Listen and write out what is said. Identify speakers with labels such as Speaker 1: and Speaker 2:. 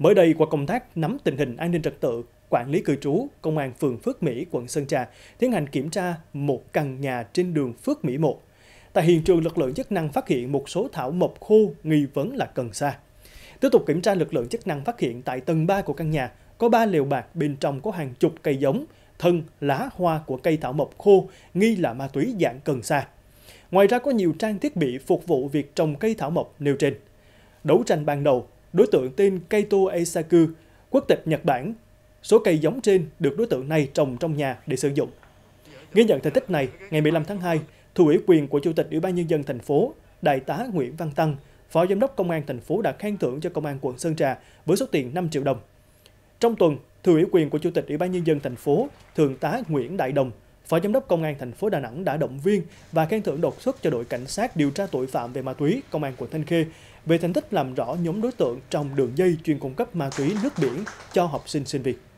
Speaker 1: Mới đây, qua công tác nắm tình hình an ninh trật tự, quản lý cư trú, Công an phường Phước Mỹ, quận Sơn Trà tiến hành kiểm tra một căn nhà trên đường Phước Mỹ 1. Tại hiện trường, lực lượng chức năng phát hiện một số thảo mộc khô nghi vấn là cần sa. Tiếp tục kiểm tra, lực lượng chức năng phát hiện tại tầng 3 của căn nhà có 3 lều bạc bên trong có hàng chục cây giống, thân, lá, hoa của cây thảo mộc khô nghi là ma túy dạng cần sa. Ngoài ra có nhiều trang thiết bị phục vụ việc trồng cây thảo mộc nêu trên. Đấu tranh ban đầu, đối tượng tên Kaito Eisaku, quốc tịch Nhật Bản. Số cây giống trên được đối tượng này trồng trong nhà để sử dụng. Ghi nhận thành tích này, ngày 15 tháng 2, thủ ủy quyền của Chủ tịch Ủy ban Nhân dân thành phố, Đại tá Nguyễn Văn Tăng, Phó Giám đốc Công an thành phố đã khen thưởng cho Công an quận Sơn Trà với số tiền 5 triệu đồng. Trong tuần, Thừa ủy quyền của Chủ tịch Ủy ban Nhân dân thành phố, Thượng tá Nguyễn Đại Đồng, Phó Giám đốc Công an thành phố Đà Nẵng đã động viên và khen thưởng đột xuất cho đội cảnh sát điều tra tội phạm về ma túy Công an quận Thanh Khê về thành tích làm rõ nhóm đối tượng trong đường dây chuyên cung cấp ma túy nước biển cho học sinh sinh viên.